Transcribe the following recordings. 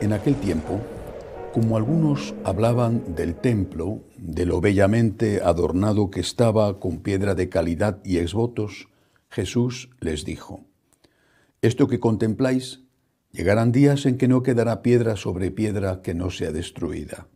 En aquel tiempo, como algunos hablaban del templo, de lo bellamente adornado que estaba con piedra de calidad y exvotos, Jesús les dijo, Esto que contempláis, llegarán días en que no quedará piedra sobre piedra que no sea destruida.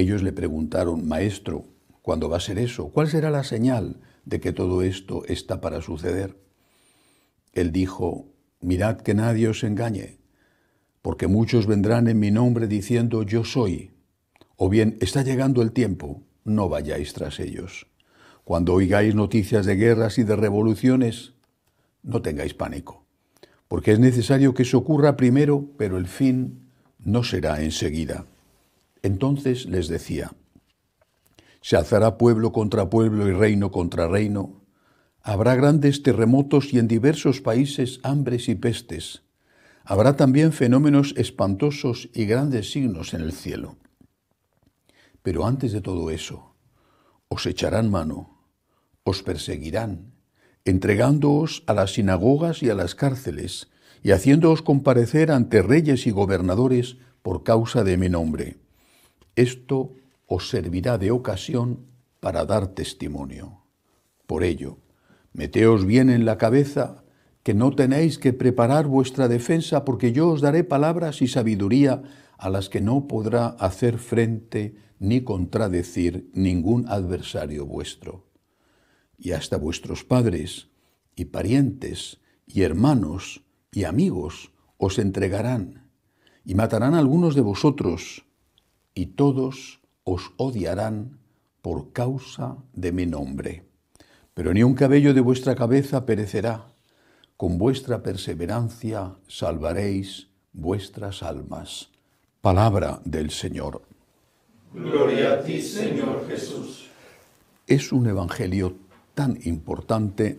Ellos le preguntaron, Maestro, ¿cuándo va a ser eso? ¿Cuál será la señal de que todo esto está para suceder? Él dijo, Mirad que nadie os engañe, porque muchos vendrán en mi nombre diciendo, Yo soy, o bien, está llegando el tiempo, no vayáis tras ellos. Cuando oigáis noticias de guerras y de revoluciones, no tengáis pánico, porque es necesario que eso ocurra primero, pero el fin no será enseguida. Entonces les decía, se alzará pueblo contra pueblo y reino contra reino, habrá grandes terremotos y en diversos países hambres y pestes, habrá también fenómenos espantosos y grandes signos en el cielo. Pero antes de todo eso, os echarán mano, os perseguirán, entregándoos a las sinagogas y a las cárceles, y haciéndoos comparecer ante reyes y gobernadores por causa de mi nombre esto os servirá de ocasión para dar testimonio. Por ello, meteos bien en la cabeza que no tenéis que preparar vuestra defensa porque yo os daré palabras y sabiduría a las que no podrá hacer frente ni contradecir ningún adversario vuestro. Y hasta vuestros padres y parientes y hermanos y amigos os entregarán y matarán algunos de vosotros y todos os odiarán por causa de mi nombre. Pero ni un cabello de vuestra cabeza perecerá. Con vuestra perseverancia salvaréis vuestras almas. Palabra del Señor. Gloria a ti, Señor Jesús. Es un evangelio tan importante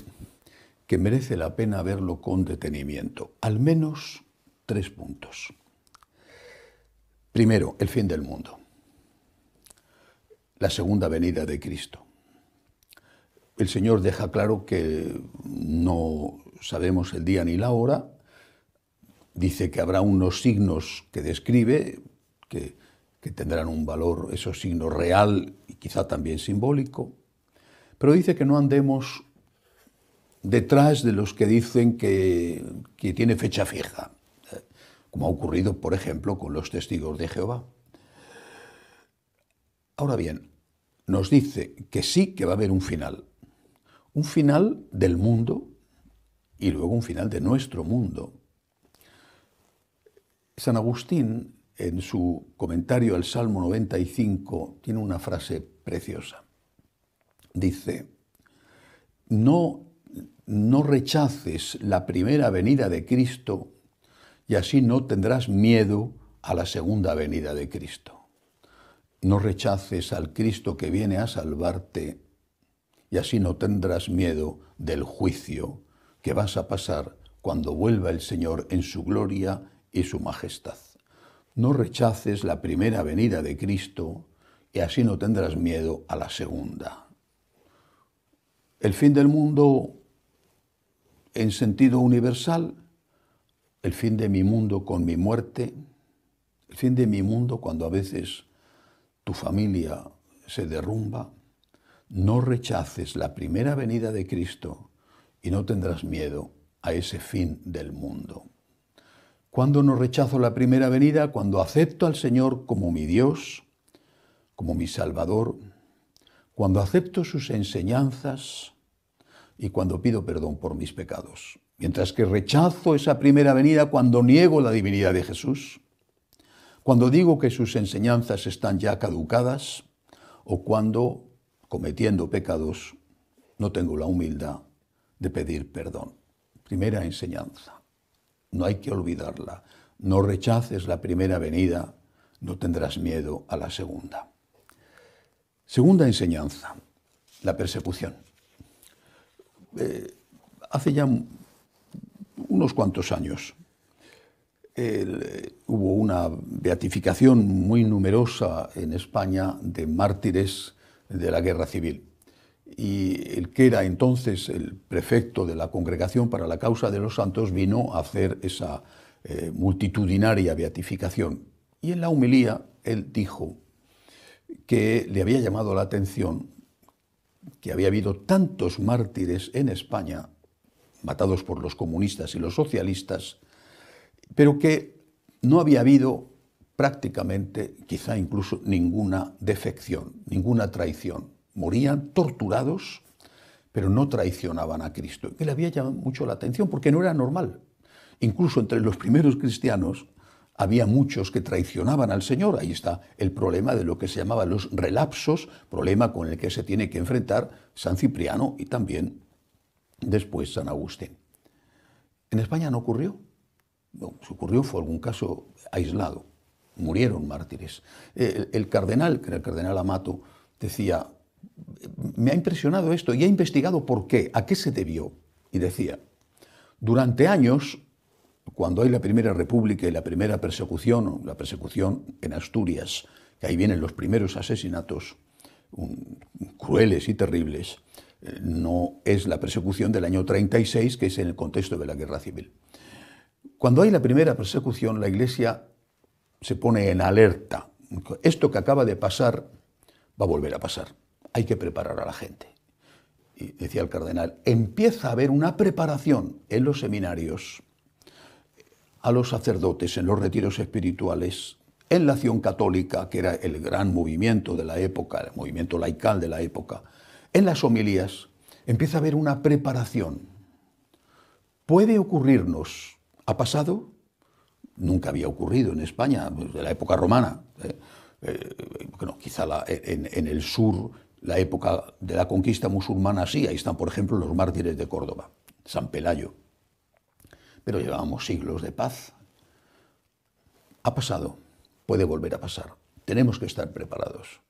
que merece la pena verlo con detenimiento. Al menos tres puntos. Primero, el fin del mundo. La segunda venida de Cristo. El Señor deja claro que no sabemos el día ni la hora. Dice que habrá unos signos que describe, que, tendrán un valor, esos signos real y quizá también simbólico. Pero dice que no andemos detrás de los que dicen que tiene fecha fija como ha ocurrido, por ejemplo, con los testigos de Jehová. Ahora bien, nos dice que sí que va a haber un final, un final del mundo y luego un final de nuestro mundo. San Agustín, en su comentario al Salmo 95, tiene una frase preciosa. Dice, no, no rechaces la primera venida de Cristo y así no tendrás miedo a la segunda venida de Cristo. No rechaces al Cristo que viene a salvarte y así no tendrás miedo del juicio que vas a pasar cuando vuelva el Señor en su gloria y su majestad. No rechaces la primera venida de Cristo y así no tendrás miedo a la segunda. El fin del mundo en sentido universal el fin de mi mundo con mi muerte, el fin de mi mundo cuando a veces tu familia se derrumba, no rechaces la primera venida de Cristo y no tendrás miedo a ese fin del mundo. Cuando no rechazo la primera venida? Cuando acepto al Señor como mi Dios, como mi Salvador, cuando acepto sus enseñanzas y cuando pido perdón por mis pecados. Mientras que rechazo esa primera venida cuando niego la divinidad de Jesús, cuando digo que sus enseñanzas están ya caducadas o cuando, cometiendo pecados, no tengo la humildad de pedir perdón. Primera enseñanza. No hay que olvidarla. No rechaces la primera venida, no tendrás miedo a la segunda. Segunda enseñanza, la persecución. Eh, hace ya unos cuantos años. Eh, hubo una beatificación muy numerosa en España de mártires de la guerra civil. Y el que era entonces el prefecto de la Congregación para la Causa de los Santos vino a hacer esa eh, multitudinaria beatificación. Y en la humilía él dijo que le había llamado la atención que había habido tantos mártires en España matados por los comunistas y los socialistas, pero que no había habido prácticamente, quizá incluso ninguna defección, ninguna traición. Morían torturados, pero no traicionaban a Cristo, que le había llamado mucho la atención porque no era normal. Incluso entre los primeros cristianos había muchos que traicionaban al Señor. Ahí está el problema de lo que se llamaba los relapsos, problema con el que se tiene que enfrentar San Cipriano y también después San Agustín. En España no ocurrió. No, si ocurrió fue algún caso aislado. Murieron mártires. El, cardenal, que era el cardenal Amato, decía, me ha impresionado esto y he investigado por qué, a qué se debió. Y decía, durante años, cuando hay la Primera República y la primera persecución, la persecución en Asturias, que ahí vienen los primeros asesinatos crueles y terribles, no es la persecución del año 36, que es en el contexto de la guerra civil. Cuando hay la primera persecución, la Iglesia se pone en alerta. Esto que acaba de pasar va a volver a pasar. Hay que preparar a la gente. Y decía el cardenal, empieza a haber una preparación en los seminarios, a los sacerdotes, en los retiros espirituales, en la acción católica, que era el gran movimiento de la época, el movimiento laical de la época, en las homilías empieza a haber una preparación. Puede ocurrirnos, ha pasado, nunca había ocurrido en España, de la época romana, ¿eh? Eh, eh, quizá en, en el sur, la época de la conquista musulmana sí, ahí están por ejemplo los mártires de Córdoba, San Pelayo. Pero llevábamos siglos de paz. Ha pasado, puede volver a pasar. Tenemos que estar preparados.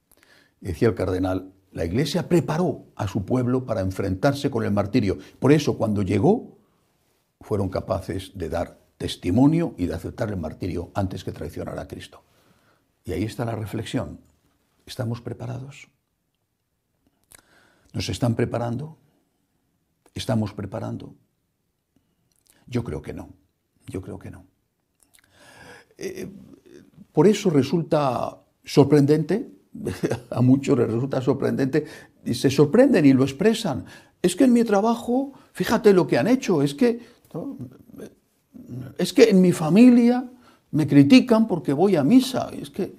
Decía el cardenal, la iglesia preparó a su pueblo para enfrentarse con el martirio. Por eso cuando llegó, fueron capaces de dar testimonio y de aceptar el martirio antes que traicionar a Cristo. Y ahí está la reflexión. ¿Estamos preparados? ¿Nos están preparando? ¿Estamos preparando? Yo creo que no. Yo creo que no. Eh, por eso resulta sorprendente a muchos les resulta sorprendente, y se sorprenden y lo expresan. Es que en mi trabajo, fíjate lo que han hecho, es que, es que en mi familia me critican porque voy a misa. Es que,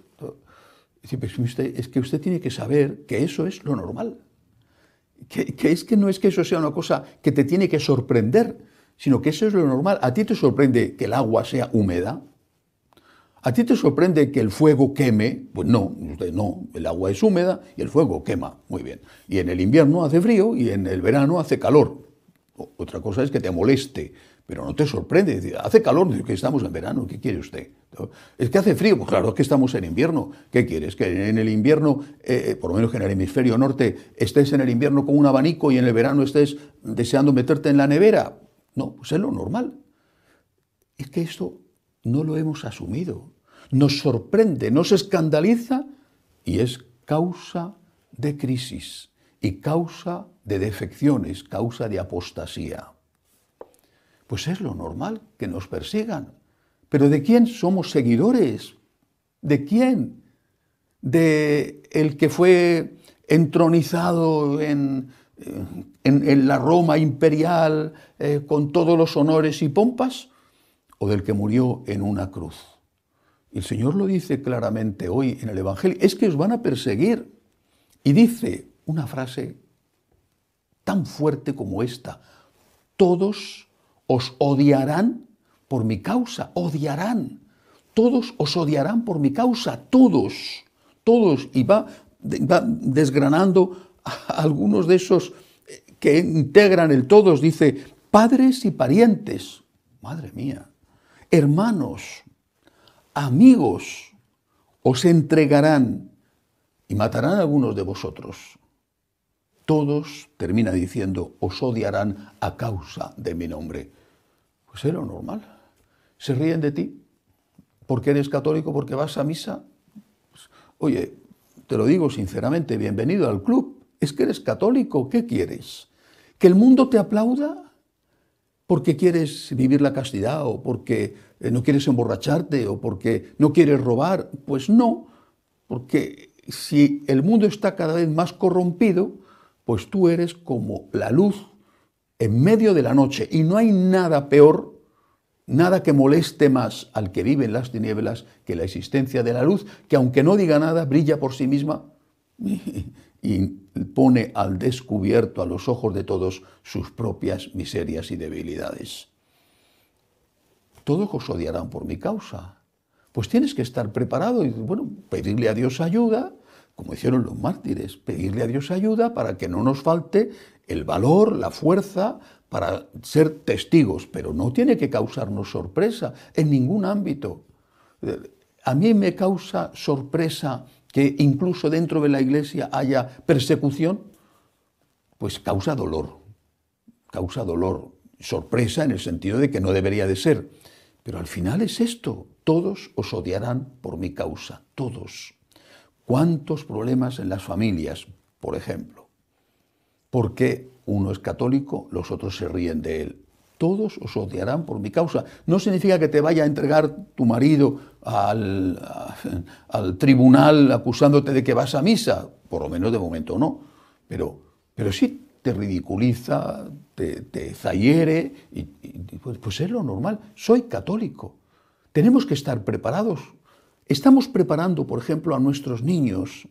es que usted tiene que saber que eso es lo normal. que, es que no es que eso sea una cosa que te tiene que sorprender, sino que eso es lo normal. A ti te sorprende que el agua sea húmeda, ¿A ti te sorprende que el fuego queme? Pues no, usted no. El agua es húmeda y el fuego quema. Muy bien. Y en el invierno hace frío y en el verano hace calor. Otra cosa es que te moleste, pero no te sorprende. Hace calor, que estamos en verano, ¿qué quiere usted? Es que hace frío, pues claro, es que estamos en invierno. ¿Qué quieres? Que en el invierno, eh, eh, por lo menos en el hemisferio norte, estés en el invierno con un abanico y en el verano estés deseando meterte en la nevera. No, pues es lo normal. Es que esto no lo hemos asumido. Nos sorprende, nos escandaliza y es causa de crisis y causa de defecciones, causa de apostasía. Pues es lo normal que nos persigan. Pero ¿de quién somos seguidores? ¿De quién? ¿De el que fue entronizado en, la Roma imperial eh, con todos los honores y pompas? o del que murió en una cruz. El Señor lo dice claramente hoy en el Evangelio, es que os van a perseguir. Y dice una frase tan fuerte como esta, todos os odiarán por mi causa, odiarán, todos os odiarán por mi causa, todos, todos, y va, desgranando a algunos de esos eh, que integran el todos, dice, padres y parientes, madre mía, hermanos, amigos, os entregarán y matarán a algunos de vosotros. Todos, termina diciendo, os odiarán a causa de mi nombre. Pues era normal. Se ríen de ti porque eres católico, porque vas a misa. Pues, oye, te lo digo sinceramente, bienvenido al club. Es que eres católico, ¿qué quieres? ¿Que el mundo te aplauda? qué quieres vivir la castidad o porque eh, no quieres emborracharte o porque no quieres robar. Pues no, porque si el mundo está cada vez más corrompido, pues tú eres como la luz en medio de la noche y no hay nada peor, nada que moleste más al que vive en las tinieblas que la existencia de la luz, que aunque no diga nada, brilla por sí misma y pone al descubierto a los ojos de todos sus propias miserias y debilidades. Todos os odiarán por mi causa. Pues tienes que estar preparado y bueno, pedirle a Dios ayuda, como hicieron los mártires, pedirle a Dios ayuda para que no nos falte el valor, la fuerza para ser testigos, pero no tiene que causarnos sorpresa en ningún ámbito. A mí me causa sorpresa que incluso dentro de la iglesia haya persecución, pues causa dolor, causa dolor, sorpresa en el sentido de que no debería de ser. Pero al final es esto, todos os odiarán por mi causa, todos. ¿Cuántos problemas en las familias, por ejemplo? Porque uno es católico, los otros se ríen de él todos os odiarán por mi causa. No significa que te vaya a entregar tu marido al, tribunal acusándote de que vas a misa, por lo menos de momento no, pero, pero sí te ridiculiza, te, te y, pues, pues es lo normal. Soy católico. Tenemos que estar preparados. Estamos preparando, por ejemplo, a nuestros niños,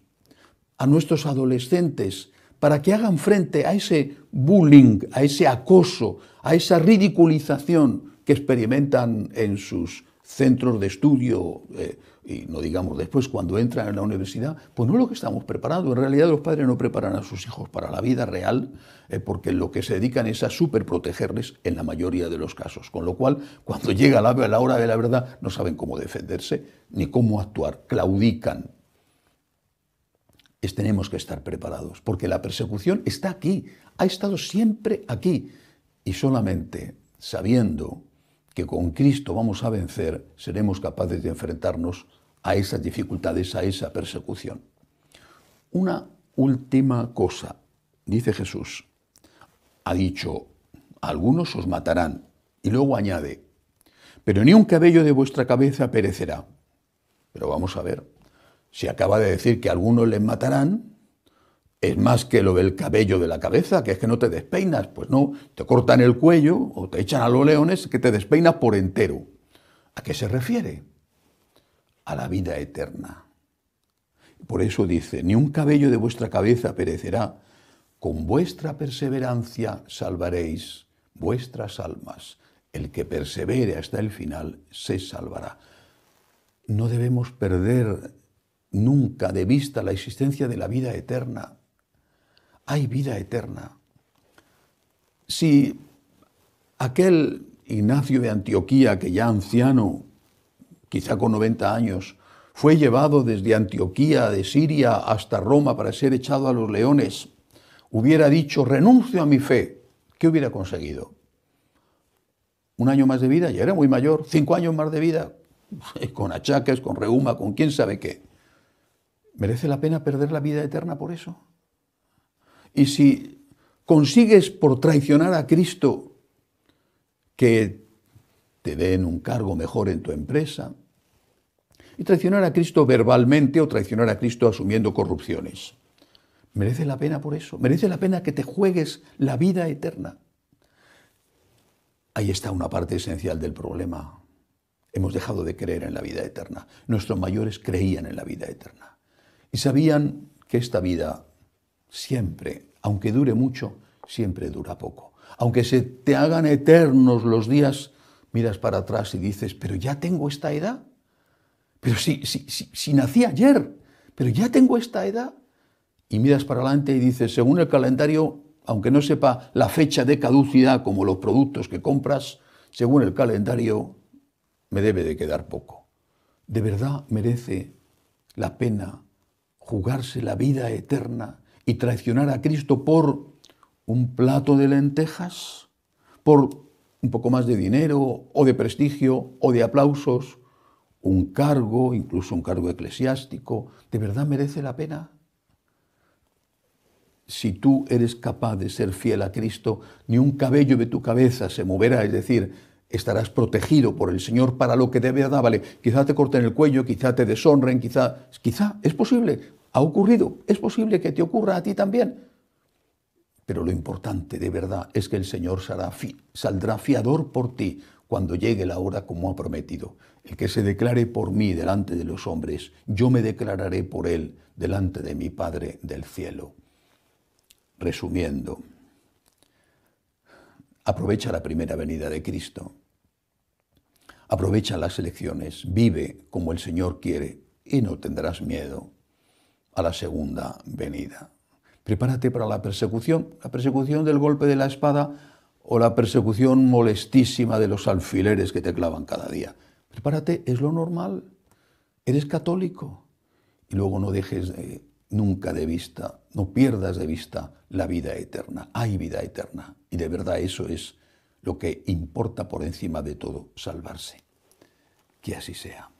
a nuestros adolescentes, para que hagan frente a ese bullying, a ese acoso, a esa ridiculización que experimentan en sus centros de estudio, eh, y no digamos después cuando entran en la universidad, pues no es lo que estamos preparando. En realidad los padres no preparan a sus hijos para la vida real, eh, porque lo que se dedican es a superprotegerles en la mayoría de los casos. Con lo cual, cuando llega la, la hora de la verdad, no saben cómo defenderse ni cómo actuar, claudican, tenemos que estar preparados, porque la persecución está aquí, ha estado siempre aquí. Y solamente sabiendo que con Cristo vamos a vencer, seremos capaces de enfrentarnos a esas dificultades, a esa persecución. Una última cosa, dice Jesús, ha dicho, algunos os matarán, y luego añade, pero ni un cabello de vuestra cabeza perecerá. Pero vamos a ver, si acaba de decir que algunos les matarán, es más que lo del cabello de la cabeza, que es que no te despeinas. Pues no, te cortan el cuello o te echan a los leones que te despeinas por entero. ¿A qué se refiere? A la vida eterna. Por eso dice, ni un cabello de vuestra cabeza perecerá, con vuestra perseverancia salvaréis vuestras almas. El que persevere hasta el final se salvará. No debemos perder nunca de vista la existencia de la vida eterna. Hay vida eterna. Si aquel Ignacio de Antioquía, que ya anciano, quizá con 90 años, fue llevado desde Antioquía de Siria hasta Roma para ser echado a los leones, hubiera dicho, renuncio a mi fe, ¿qué hubiera conseguido? Un año más de vida, ya era muy mayor, cinco años más de vida, con achaques, con reuma, con quién sabe qué. ¿Merece la pena perder la vida eterna por eso? Y si consigues por traicionar a Cristo que te den un cargo mejor en tu empresa, y traicionar a Cristo verbalmente o traicionar a Cristo asumiendo corrupciones. ¿Merece la pena por eso? ¿Merece la pena que te juegues la vida eterna? Ahí está una parte esencial del problema. Hemos dejado de creer en la vida eterna. Nuestros mayores creían en la vida eterna y sabían que esta vida siempre, aunque dure mucho, siempre dura poco. Aunque se te hagan eternos los días, miras para atrás y dices, pero ya tengo esta edad. Pero si, si, si nací ayer, pero ya tengo esta edad. Y miras para adelante y dices, según el calendario, aunque no sepa la fecha de caducidad como los productos que compras, según el calendario me debe de quedar poco. ¿De verdad merece la pena jugarse la vida eterna y traicionar a Cristo por un plato de lentejas, por un poco más de dinero o de prestigio o de aplausos, un cargo, incluso un cargo eclesiástico, ¿de verdad merece la pena? Si tú eres capaz de ser fiel a Cristo, ni un cabello de tu cabeza se moverá, es decir, estarás protegido por el Señor para lo que debe vale, Quizá te corten el cuello, quizá te deshonren, quizá, quizá, es posible, ha ocurrido. Es posible que te ocurra a ti también. Pero lo importante de verdad es que el Señor saldrá fiador por ti cuando llegue la hora como ha prometido. El que se declare por mí delante de los hombres, yo me declararé por él delante de mi Padre del cielo. Resumiendo, aprovecha la primera venida de Cristo. Aprovecha las elecciones, vive como el Señor quiere y no tendrás miedo a la segunda venida. Prepárate para la persecución, la persecución del golpe de la espada o la persecución molestísima de los alfileres que te clavan cada día. Prepárate, es lo normal. Eres católico. Y luego no dejes eh, nunca de vista, no pierdas de vista la vida eterna. Hay vida eterna. Y de verdad eso es lo que importa por encima de todo, salvarse. Que así sea.